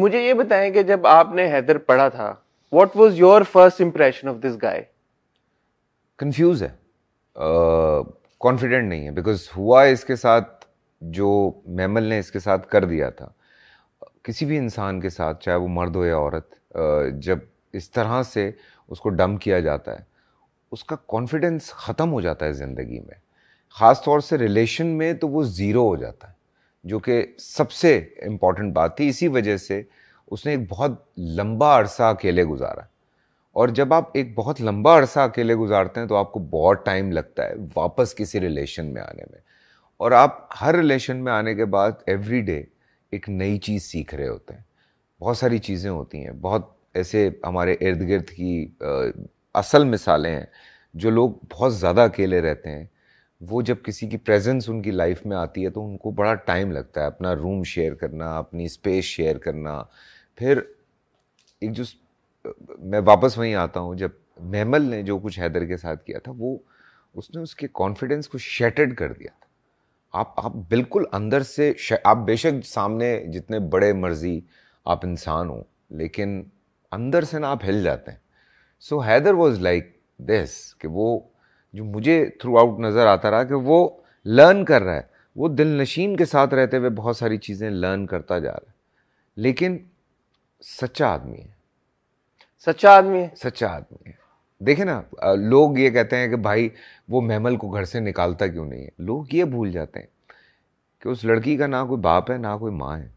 मुझे ये बताएं कि जब आपने हैदर पढ़ा था what was your first impression of this guy confuse है कॉन्फिडेंट uh, नहीं है बिकॉज हुआ इसके साथ जो मेमल ने इसके साथ कर दिया था किसी भी इंसान के साथ चाहे वो मर्द हो या औरत uh, जब इस तरह से उसको डम किया जाता है उसका कॉन्फिडेंस ख़त्म हो जाता है ज़िंदगी में ख़ास तौर से रिलेशन में तो वो ज़ीरो हो जाता है जो कि सबसे इम्पॉर्टेंट बात थी इसी वजह से उसने एक बहुत लंबा अरसा अकेले गुजारा और जब आप एक बहुत लंबा अरसा अकेले गुजारते हैं तो आपको बहुत टाइम लगता है वापस किसी रिलेशन में आने में और आप हर रिलेशन में आने के बाद एवरी डे एक नई चीज़ सीख रहे होते हैं बहुत सारी चीज़ें होती हैं बहुत ऐसे हमारे इर्द गिर्द की आ, असल मिसालें हैं जो लोग बहुत ज़्यादा अकेले रहते हैं वो जब किसी की प्रेजेंस उनकी लाइफ में आती है तो उनको बड़ा टाइम लगता है अपना रूम शेयर करना अपनी स्पेस शेयर करना फिर एक जो मैं वापस वहीं आता हूँ जब महमल ने जो कुछ हैदर के साथ किया था वो उसने उसके कॉन्फिडेंस को शेटर्ड कर दिया था आप आप बिल्कुल अंदर से आप बेशक सामने जितने बड़े मर्जी आप इंसान हो लेकिन अंदर से ना आप हिल जाते हैं so Haider was like this कि वो जो मुझे थ्रू आउट नज़र आता रहा कि वो लर्न कर रहा है वो दिल नशीन के साथ रहते हुए बहुत सारी चीज़ें लर्न करता जा रहा है लेकिन सच्चा आदमी है सच्चा आदमी है सच्चा आदमी है देखे ना लोग ये कहते हैं कि भाई वो महमल को घर से निकालता क्यों नहीं है लोग ये भूल जाते हैं कि उस लड़की का ना कोई बाप है ना कोई माँ है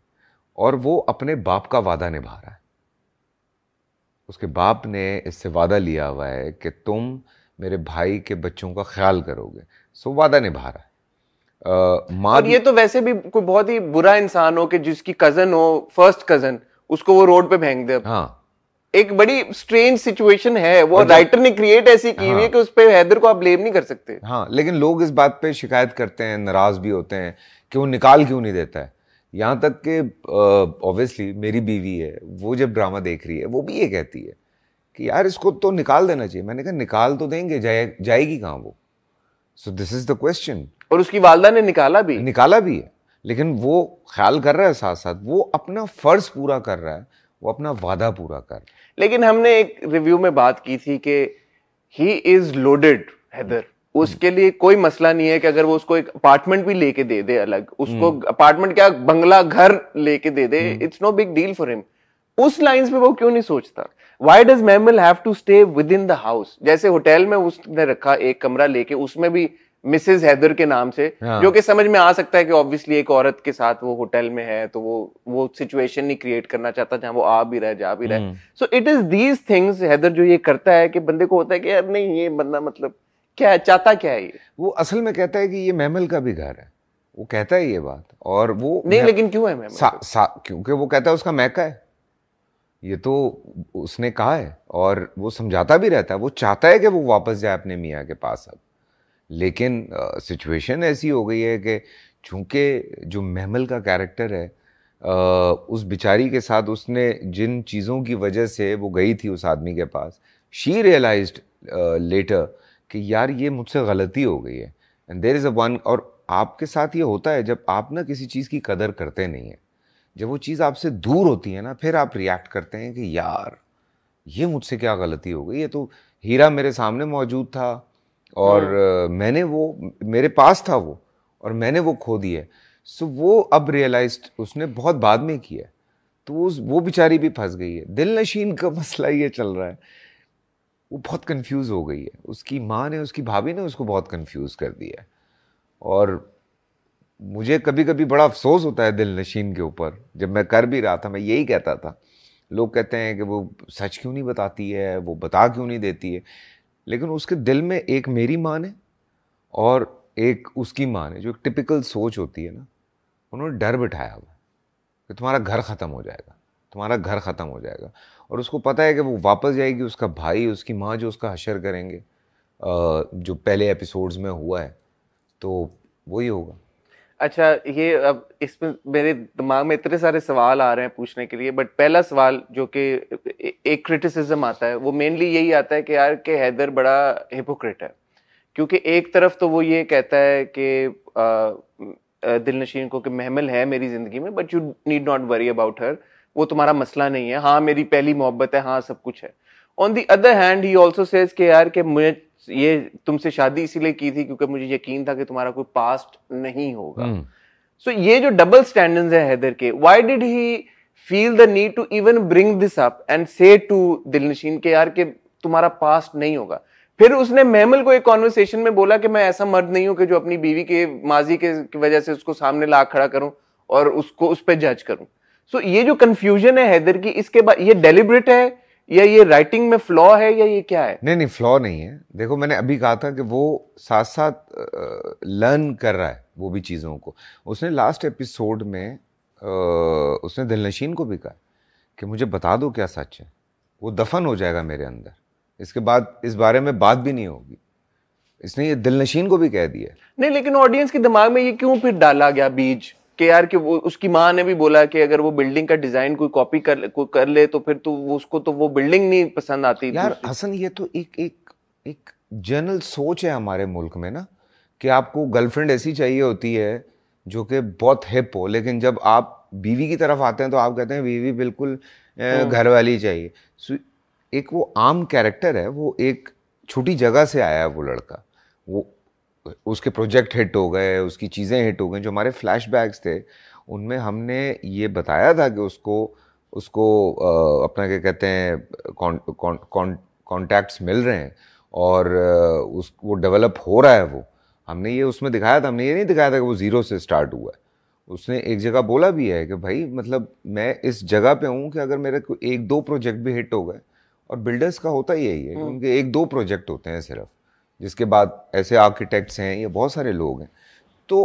और वो अपने बाप का वादा निभा रहा है उसके बाप ने इससे वादा लिया हुआ है कि तुम मेरे भाई के बच्चों का ख्याल करोगे सो वादा निभा रहा है माँ ये तो वैसे भी कोई बहुत ही बुरा इंसान हो कि जिसकी कजन हो फर्स्ट कजन उसको वो रोड पे फेंक दे हाँ एक बड़ी स्ट्रेंज सिचुएशन है वो राइटर ने क्रिएट ऐसी की हुई हाँ, कि उस पर हैदर को आप ब्लेम नहीं कर सकते हाँ लेकिन लोग इस बात पे शिकायत करते हैं नाराज भी होते हैं कि वो निकाल क्यों नहीं देता है यहाँ तक कि ऑब्वियसली मेरी बीवी है वो जब ड्रामा देख रही है वो भी ये कहती है कि यार इसको तो निकाल देना चाहिए मैंने कहा निकाल तो देंगे जाए, जाएगी कहाँ वो so this is the question और उसकी वालदा ने निकाला भी निकाला भी है लेकिन वो ख्याल कर रहा है साथ साथ वो अपना फ़र्ज पूरा कर रहा है वो अपना वादा पूरा कर रहा है लेकिन हमने एक रिव्यू में बात की थी कि he is loaded Haider hmm. उसके लिए कोई मसला नहीं है कि अगर वो उसको एक अपार्टमेंट भी लेके दे दे अलग उसको अपार्टमेंट हम्म। क्या बंगला घर लेके दे दे it's no big deal for him उस लाइंस पे वो क्यों नहीं सोचता Why does mammal have to stay within the house? House जैसे होटल में उसने रखा एक कमरा लेके उसमें भी मिसेज हैदर के नाम से हाँ. जो कि समझ में आ सकता है कि ऑब्वियसली एक औरत के साथ वो होटल में है तो वो वो सिचुएशन नहीं क्रिएट करना चाहता जहां वो आ भी रहा है जा भी रहा है so it is these things Haider जो ये करता है कि बंदे को होता है कि यार नहीं ये बंदा मतलब क्या है चाहता क्या है ये वो असल में कहता है कि ये मैमल का भी घर है वो कहता है ये बात और वो नहीं लेकिन क्यों है महमल क्योंकि वो कहता है उसका मैका है ये तो उसने कहा है और वो समझाता भी रहता है वो चाहता है कि वो वापस जाए अपने मियाँ के पास अब लेकिन सिचुएशन ऐसी हो गई है कि चूंकि जो महमल का कैरेक्टर है आ, उस बेचारी के साथ उसने जिन चीज़ों की वजह से वो गई थी उस आदमी के पास शी रियलाइज लेटर कि यार ये मुझसे गलती हो गई है and there is a one और आपके साथ ये होता है जब आप ना किसी चीज़ की कदर करते नहीं हैं जब वो चीज़ आपसे दूर होती है ना फिर आप रिएक्ट करते हैं कि यार ये मुझसे क्या गलती हो गई ये तो हीरा मेरे सामने मौजूद था और हाँ। मैंने वो मेरे पास था वो और मैंने वो खो दिया सो वो अब रियलाइज उसने बहुत बाद में किया तो उस वो बेचारी भी फंस गई है दिल नशीन का मसला ये चल रहा है वो बहुत कंफ्यूज हो गई है उसकी माँ ने उसकी भाभी ने उसको बहुत कंफ्यूज कर दिया है और मुझे कभी कभी बड़ा अफसोस होता है दिल नशीन के ऊपर जब मैं कर भी रहा था मैं यही कहता था लोग कहते हैं कि वो सच क्यों नहीं बताती है वो बता क्यों नहीं देती है लेकिन उसके दिल में एक मेरी माँ ने और एक उसकी माँ ने जो एक टिपिकल सोच होती है ना उन्होंने डर बिठाया हुआ कि तुम्हारा घर ख़त्म हो जाएगा तुम्हारा घर ख़त्म हो जाएगा और उसको पता है कि वो वापस जाएगी उसका भाई उसकी माँ जो उसका हशर करेंगे जो पहले एपिसोड्स में हुआ है तो वही होगा अच्छा ये अब इसमें मेरे दिमाग में इतने सारे सवाल आ रहे हैं पूछने के लिए बट पहला सवाल जो कि एक क्रिटिसिज्म आता है वो मेनली यही आता है कि यार के हैदर बड़ा हिपोक्रेट है क्योंकि एक तरफ तो वो ये कहता है कि दिल नशीन को कि महमल है मेरी ज़िंदगी में but you need not worry about her वो तुम्हारा मसला नहीं है हाँ मेरी पहली मोहब्बत है हाँ सब कुछ है on the other hand he also says के यार के मुझे ये तुमसे शादी इसीलिए की थी क्योंकि मुझे यकीन था कि तुम्हारा कोई पास्ट नहीं होगा सो हम्म। so, ये जो डबल स्टैंडर्ड्स है हैदर के why did he feel the need to even bring this up and say to Dilnasheen के यार के तुम्हारा पास्ट नहीं होगा फिर उसने महमल को एक कॉन्वर्सेशन में बोला कि मैं ऐसा मर्द नहीं हूं कि जो अपनी बीवी के माजी के वजह से उसको सामने ला खड़ा करूं और उसको उस पर जज करूं सो so, ये जो कंफ्यूजन है हैदर की इसके बाद ये डेलिब्रेट है या ये राइटिंग में फ्लॉ है या ये क्या है नहीं नहीं फ्लॉ नहीं है देखो मैंने अभी कहा था कि वो साथ साथ लर्न कर रहा है वो भी चीज़ों को उसने लास्ट एपिसोड में आ, उसने दिलनशीन को भी कहा कि मुझे बता दो क्या सच है वो दफन हो जाएगा मेरे अंदर इसके बाद इस बारे में बात भी नहीं होगी इसने ये दिलनशीन को भी कह दिया नहीं लेकिन ऑडियंस के दिमाग में ये क्यों फिर डाला गया बीज कि यार कि वो उसकी माँ ने भी बोला कि अगर वो बिल्डिंग का डिजाइन कोई कॉपी कर कोई कर ले तो फिर तो वो उसको तो वो बिल्डिंग नहीं पसंद आती यार हसन ये तो एक एक एक जनरल सोच है हमारे मुल्क में ना कि आपको गर्लफ्रेंड ऐसी चाहिए होती है जो कि बहुत हिप हो लेकिन जब आप बीवी की तरफ आते हैं तो आप कहते हैं बीवी बिल्कुल हाँ। घर वाली चाहिए एक वो आम कैरेक्टर है वो एक छोटी जगह से आया है वो लड़का वो उसके प्रोजेक्ट हिट हो गए उसकी चीज़ें हिट हो गई जो हमारे फ्लैश थे उनमें हमने ये बताया था कि उसको उसको अपना क्या कहते हैं कॉन्टैक्ट्स मिल रहे हैं और उस वो डेवलप हो रहा है वो हमने ये उसमें दिखाया था हमने ये नहीं दिखाया था कि वो ज़ीरो से स्टार्ट हुआ है उसने एक जगह बोला भी है कि भाई मतलब मैं इस जगह पे हूँ कि अगर मेरे को एक दो प्रोजेक्ट भी हिट हो गए और बिल्डर्स का होता ही यही है हम्म। उनके एक दो प्रोजेक्ट होते हैं सिर्फ जिसके बाद ऐसे आर्किटेक्ट्स हैं या बहुत सारे लोग हैं तो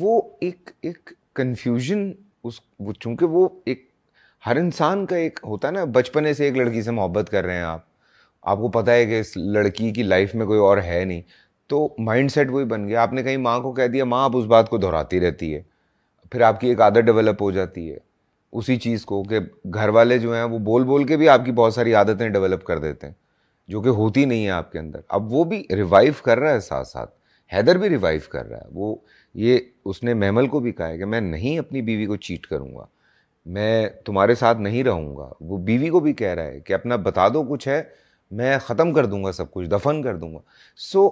वो एक एक कन्फ्यूजन उस वो चूँकि वो एक हर इंसान का एक होता है ना बचपने से एक लड़की से मोहब्बत कर रहे हैं आप आपको पता है कि इस लड़की की लाइफ में कोई और है नहीं तो माइंड सेट वही बन गया आपने कहीं माँ को कह दिया माँ आप उस बात को दोहराती रहती है फिर आपकी एक आदत डेवलप हो जाती है उसी चीज़ को कि घर वाले जो हैं वो बोल बोल के भी आपकी बहुत सारी आदतें डेवलप कर देते हैं जो कि होती नहीं है आपके अंदर अब वो भी रिवाइव कर रहा है साथ साथ हैदर भी रिवाइव कर रहा है वो ये उसने महमल को भी कहा है कि मैं नहीं अपनी बीवी को चीट करूँगा मैं तुम्हारे साथ नहीं रहूँगा वो बीवी को भी कह रहा है कि अपना बता दो कुछ है मैं ख़त्म कर दूंगा सब कुछ दफन कर दूंगा सो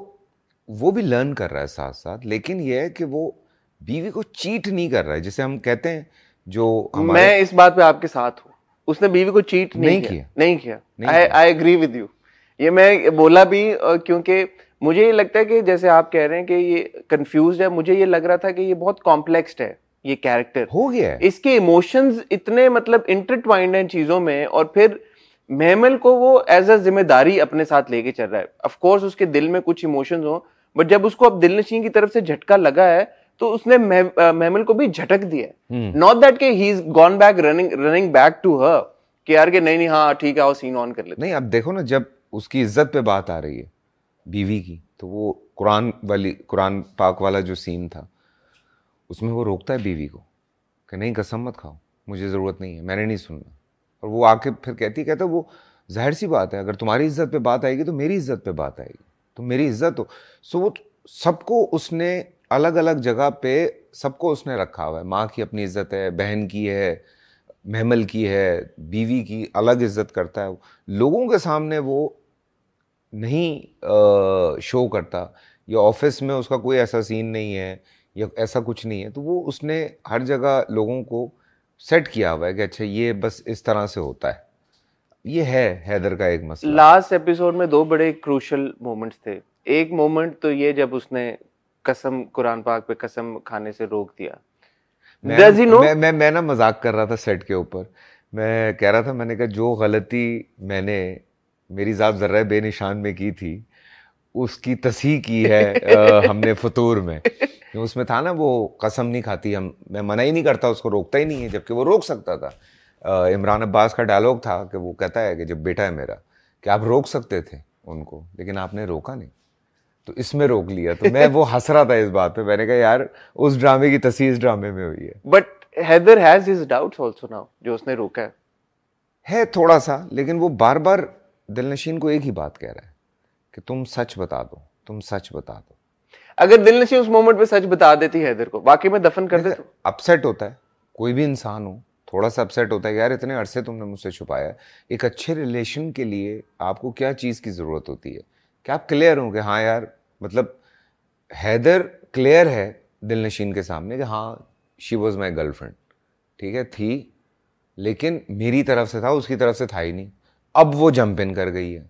वो भी लर्न कर रहा है साथ साथ लेकिन ये है कि वो बीवी को चीट नहीं कर रहा है जिसे हम कहते हैं जो मैं इस बात पे आपके साथ हूँ उसने बीवी को चीट नहीं, नहीं किया, किया नहीं किया I I agree with you ये मैं बोला भी क्योंकि मुझे ये लगता है कि जैसे आप कह रहे हैं कि ये कंफ्यूज है मुझे ये लग रहा था कि ये बहुत कॉम्प्लेक्स्ड है ये कैरेक्टर हो गया इसके इमोशंस इतने मतलब इंटरट्वाइंड हैं चीजों में और फिर महमल को वो एज अ जिम्मेदारी अपने साथ लेके चल रहा है ऑफ कोर्स उसके दिल में कुछ इमोशंस हो बट जब उसको अब दिल नशीन की तरफ से झटका लगा है तो उसने मह, महमल को भी झटक दिया नॉट दैट के he is gone back running running back to her कि यार के नहीं नहीं हाँ ठीक है आओ सीन ऑन कर लेते नहीं अब देखो ना जब उसकी इज्जत पे बात आ रही है बीवी की तो वो कुरान वाली कुरान पाक वाला जो सीन था उसमें वो रोकता है बीवी को कि नहीं कसम मत खाओ मुझे ज़रूरत नहीं है मैंने नहीं सुनना और वो आके फिर कहती कहता वो जाहिर सी बात है अगर तुम्हारी इज्जत पे बात आएगी तो मेरी इज्जत पे बात आएगी तो मेरी इज्जत हो सो वो सबको उसने अलग अलग जगह पे सबको उसने रखा हुआ है माँ की अपनी इज्जत है बहन की है महमल की है बीवी की अलग इज्जत करता है लोगों के सामने वो नहीं शो करता या ऑफिस में उसका कोई ऐसा सीन नहीं है या ऐसा कुछ नहीं है तो वो उसने हर जगह लोगों को सेट किया हुआ है कि अच्छा ये बस इस तरह से होता है ये है हैदर का एक मसला लास्ट एपिसोड में दो बड़े क्रूशल मोमेंट्स थे एक मोमेंट तो ये जब उसने कसम कुरान पाक पे कसम खाने से रोक दिया मैं, मैं, मैं, मैं ना मजाक कर रहा था सेट के ऊपर मैं कह रहा था मैंने कहा जो गलती मैंने मेरी ज़ात जर्रा बेनिशान में की थी उसकी तसी की है आ, हमने फतूर में उसमें था ना वो कसम नहीं खाती हम मैं मना ही नहीं करता उसको रोकता ही नहीं है जबकि वो रोक सकता था इमरान अब्बास का डायलॉग था कि वो कहता है कि जब बेटा है मेरा कि आप रोक सकते थे उनको लेकिन आपने रोका नहीं तो इसमें रोक लिया तो मैं वो हंस रहा था इस बात पे मैंने कहा यार उस ड्रामे की तस्वीर इस ड्रामे में हुई है but Haider has his doubts also now जो उसने रोका है है थोड़ा सा लेकिन वो बार बार दिलनशीन को एक ही बात कह रहा है कि तुम सच बता दो तुम सच बता दो अगर दिलनशीन उस मोमेंट पे सच बता देती हैदर को बाकी मैं दफन कर दे अपसेट तो? होता है कोई भी इंसान हो थोड़ा सा अपसेट होता है यार इतने अरसे तुमने मुझसे छुपाया एक अच्छे रिलेशन के लिए आपको क्या चीज़ की ज़रूरत होती है क्या आप क्लियर हो कि हाँ यार मतलब हैदर क्लियर है दिल नशीन के सामने कि हाँ शी वॉज़ माई गर्लफ्रेंड ठीक है थी लेकिन मेरी तरफ से था उसकी तरफ से था ही नहीं अब वो जंप इन कर गई है